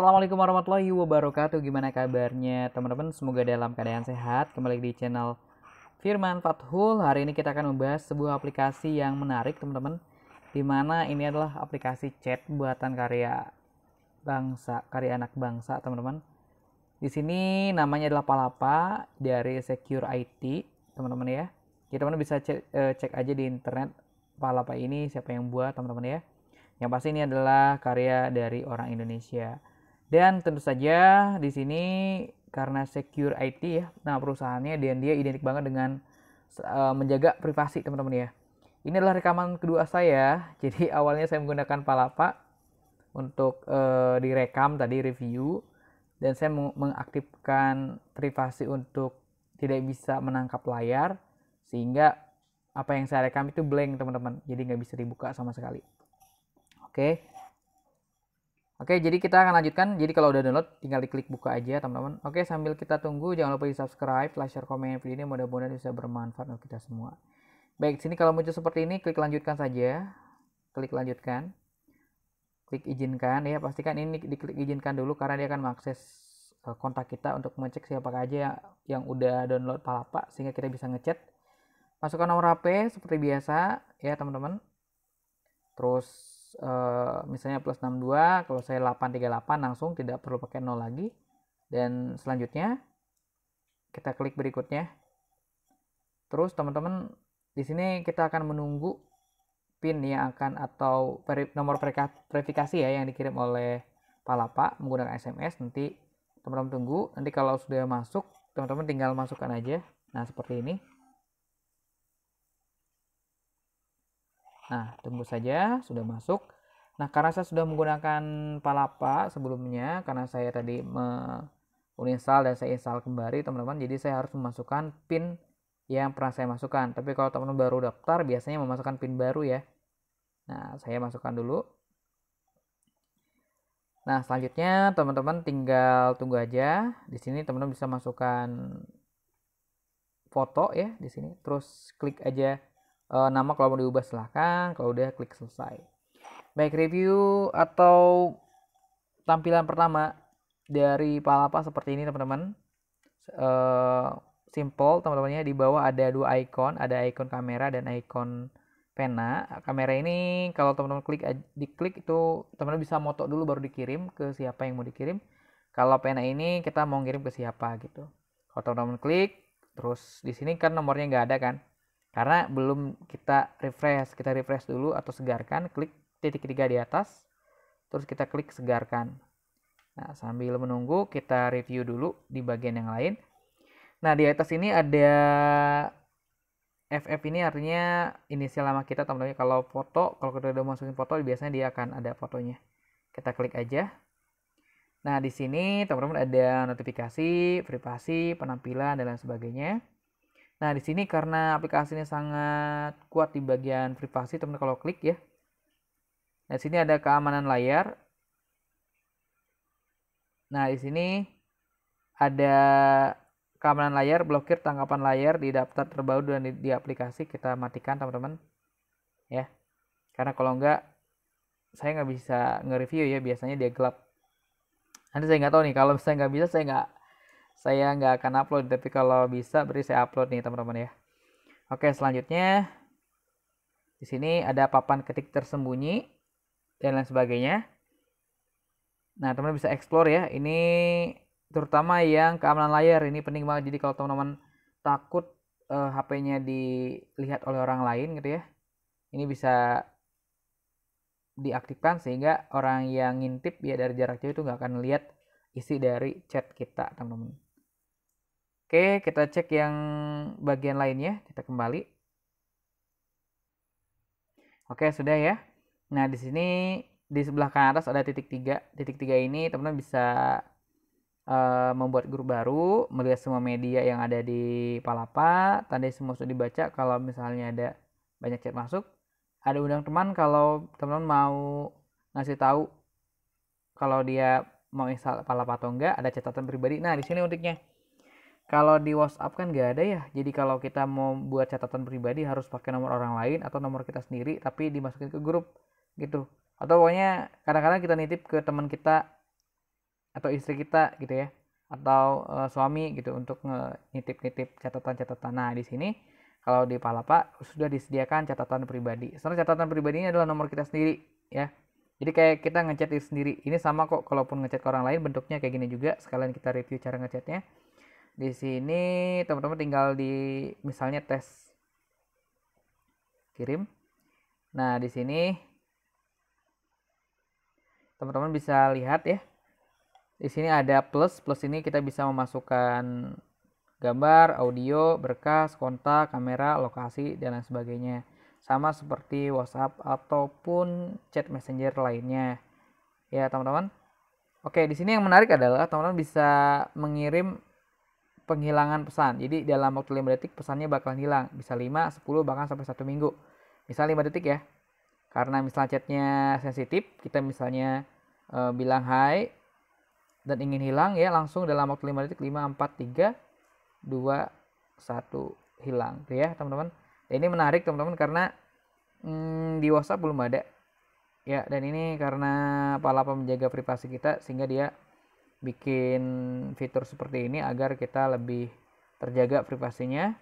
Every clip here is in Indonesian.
Assalamualaikum warahmatullahi wabarakatuh. Gimana kabarnya teman-teman? Semoga dalam keadaan sehat. Kembali di channel Firman Fathul. Hari ini kita akan membahas sebuah aplikasi yang menarik teman-teman. Dimana ini adalah aplikasi chat buatan karya bangsa, karya anak bangsa teman-teman. Di sini namanya adalah Palapa dari Secure IT teman-teman ya. Jadi ya, teman-teman bisa cek, eh, cek aja di internet Palapa ini siapa yang buat teman-teman ya. Yang pasti ini adalah karya dari orang Indonesia dan tentu saja di sini karena secure IT ya nah perusahaannya dan dia identik banget dengan uh, menjaga privasi teman-teman ya. Ini adalah rekaman kedua saya. Jadi awalnya saya menggunakan Palapa untuk uh, direkam tadi review dan saya mengaktifkan privasi untuk tidak bisa menangkap layar sehingga apa yang saya rekam itu blank teman-teman. Jadi nggak bisa dibuka sama sekali. Oke. Oke, jadi kita akan lanjutkan. Jadi kalau udah download, tinggal diklik buka aja, teman-teman. Oke, sambil kita tunggu, jangan lupa di subscribe, like, share, komen video ini. Mudah-mudahan bisa bermanfaat untuk kita semua. Baik, sini kalau muncul seperti ini, klik lanjutkan saja. Klik lanjutkan. Klik izinkan ya, pastikan ini diklik izinkan dulu karena dia akan mengakses eh, kontak kita untuk mengecek siapa aja yang, yang udah download palapa sehingga kita bisa ngechat. Masukkan nomor HP seperti biasa ya, teman-teman. Terus Eh, misalnya plus 62 kalau saya 838 langsung tidak perlu pakai nol lagi dan selanjutnya kita klik berikutnya terus teman-teman di sini kita akan menunggu pin yang akan atau nomor verifikasi ya yang dikirim oleh Palapa menggunakan SMS nanti teman-teman tunggu nanti kalau sudah masuk teman-teman tinggal masukkan aja nah seperti ini Nah, tunggu saja, sudah masuk. Nah, karena saya sudah menggunakan Palapa sebelumnya, karena saya tadi menginstal dan saya install kembali, teman-teman, jadi saya harus memasukkan pin yang pernah saya masukkan. Tapi kalau teman-teman baru daftar, biasanya memasukkan pin baru ya. Nah, saya masukkan dulu. Nah, selanjutnya teman-teman tinggal tunggu aja. Di sini teman-teman bisa masukkan foto ya di sini. Terus klik aja e, nama kalau mau diubah silahkan kalau udah klik selesai baik review atau tampilan pertama dari Palapa seperti ini teman-teman e, simple teman-temannya di bawah ada dua icon ada icon kamera dan icon pena kamera ini kalau teman-teman klik diklik itu teman-teman bisa moto dulu baru dikirim ke siapa yang mau dikirim kalau pena ini kita mau ngirim ke siapa gitu kalau teman-teman klik terus di sini kan nomornya nggak ada kan karena belum kita refresh kita refresh dulu atau segarkan klik titik tiga di atas terus kita klik segarkan nah sambil menunggu kita review dulu di bagian yang lain nah di atas ini ada FF ini artinya inisial nama kita teman-teman kalau foto kalau kita udah masukin foto biasanya dia akan ada fotonya kita klik aja nah di sini teman-teman ada notifikasi privasi penampilan dan lain sebagainya Nah, di sini karena aplikasi ini sangat kuat di bagian privasi, teman-teman kalau klik ya. Nah, di sini ada keamanan layar. Nah, di sini ada keamanan layar, blokir tangkapan layar di daftar terbaru dan di, di aplikasi kita matikan, teman-teman. Ya. Karena kalau enggak saya nggak bisa nge-review ya, biasanya dia gelap. Nanti saya nggak tahu nih, kalau saya nggak bisa saya nggak saya nggak akan upload tapi kalau bisa beri saya upload nih teman-teman ya oke selanjutnya di sini ada papan ketik tersembunyi dan lain sebagainya nah teman-teman bisa explore ya ini terutama yang keamanan layar ini penting banget jadi kalau teman-teman takut uh, eh, HP-nya dilihat oleh orang lain gitu ya ini bisa diaktifkan sehingga orang yang ngintip ya dari jarak jauh itu nggak akan lihat isi dari chat kita teman-teman Oke, kita cek yang bagian lainnya. Kita kembali. Oke, sudah ya. Nah, di sini di sebelah kanan atas ada titik tiga. Titik tiga ini teman-teman bisa uh, membuat grup baru, melihat semua media yang ada di Palapa, tanda semua sudah dibaca. Kalau misalnya ada banyak chat masuk, ada undang teman kalau teman-teman mau ngasih tahu kalau dia mau install Palapa atau enggak, ada catatan pribadi. Nah, di sini uniknya kalau di WhatsApp kan nggak ada ya. Jadi kalau kita mau buat catatan pribadi harus pakai nomor orang lain atau nomor kita sendiri tapi dimasukin ke grup gitu. Atau pokoknya kadang-kadang kita nitip ke teman kita atau istri kita gitu ya atau e, suami gitu untuk nitip-nitip catatan-catatan. Nah, di sini kalau di Palapa sudah disediakan catatan pribadi. Sebenarnya catatan pribadinya adalah nomor kita sendiri ya. Jadi kayak kita ngechat diri sendiri. Ini sama kok kalaupun ngechat ke orang lain bentuknya kayak gini juga. Sekalian kita review cara ngechatnya. Di sini teman-teman tinggal di misalnya tes kirim. Nah, di sini teman-teman bisa lihat ya. Di sini ada plus, plus ini kita bisa memasukkan gambar, audio, berkas, kontak, kamera, lokasi, dan lain sebagainya. Sama seperti WhatsApp ataupun chat messenger lainnya. Ya, teman-teman. Oke, di sini yang menarik adalah teman-teman bisa mengirim penghilangan pesan. Jadi dalam waktu 5 detik pesannya bakal hilang. Bisa 5, 10, bahkan sampai 1 minggu. Misal 5 detik ya. Karena misalnya chatnya sensitif, kita misalnya e, bilang hai dan ingin hilang ya langsung dalam waktu 5 detik 5 4 3 2 1 hilang Tuh gitu ya teman-teman. Dan ini menarik teman-teman karena hmm, di WhatsApp belum ada. Ya, dan ini karena pala menjaga privasi kita sehingga dia bikin fitur seperti ini agar kita lebih terjaga privasinya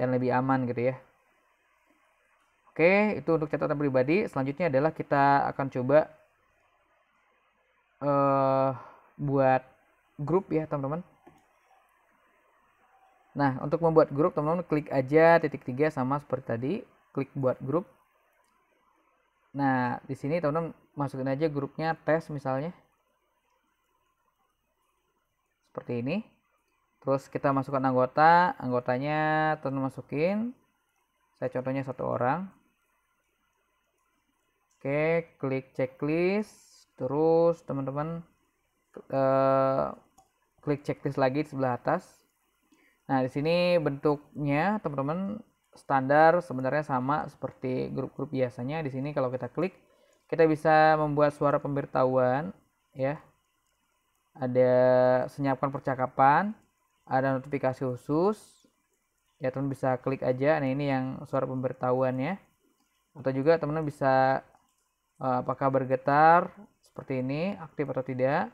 dan lebih aman gitu ya. Oke, itu untuk catatan pribadi. Selanjutnya adalah kita akan coba uh, buat grup ya teman-teman. Nah, untuk membuat grup teman-teman klik aja titik tiga sama seperti tadi, klik buat grup. Nah, di sini teman-teman masukin aja grupnya tes misalnya seperti ini terus kita masukkan anggota anggotanya teman masukin saya contohnya satu orang oke klik checklist terus teman-teman eh, klik checklist lagi di sebelah atas nah di sini bentuknya teman-teman standar sebenarnya sama seperti grup-grup biasanya di sini kalau kita klik kita bisa membuat suara pemberitahuan ya ada senyapkan percakapan ada notifikasi khusus ya teman bisa klik aja nah ini yang suara pemberitahuannya atau juga teman bisa uh, eh, apakah bergetar seperti ini aktif atau tidak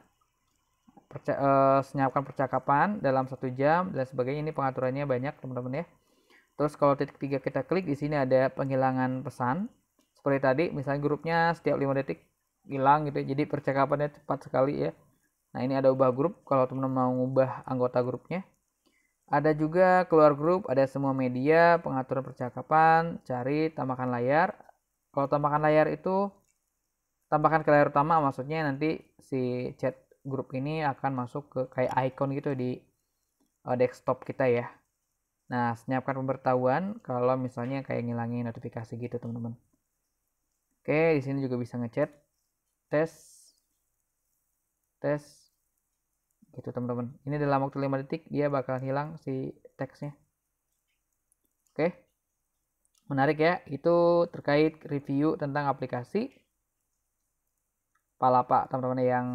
Perca uh, senyapkan percakapan dalam satu jam dan sebagainya ini pengaturannya banyak teman-teman ya terus kalau titik tiga kita klik di sini ada penghilangan pesan seperti tadi misalnya grupnya setiap 5 detik hilang gitu ya. jadi percakapannya cepat sekali ya Nah ini ada ubah grup kalau teman-teman mau ubah anggota grupnya. Ada juga keluar grup, ada semua media, pengaturan percakapan, cari tambahkan layar. Kalau tambahkan layar itu tambahkan ke layar utama maksudnya nanti si chat grup ini akan masuk ke kayak icon gitu di eh, desktop kita ya. Nah, senyapkan pemberitahuan kalau misalnya kayak ngilangin notifikasi gitu, teman-teman. Oke, di sini juga bisa ngechat tes tes gitu teman-teman ini dalam waktu 5 detik dia bakal hilang si teksnya oke menarik ya itu terkait review tentang aplikasi Palapa teman-teman yang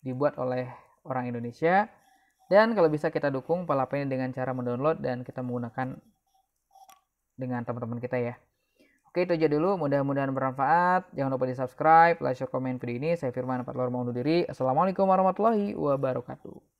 dibuat oleh orang Indonesia dan kalau bisa kita dukung Palapa ini dengan cara mendownload dan kita menggunakan dengan teman-teman kita ya Oke itu aja dulu, mudah-mudahan bermanfaat. Jangan lupa di subscribe, like, share, komen video ini. Saya Firman Patlor mau undur diri. Assalamualaikum warahmatullahi wabarakatuh.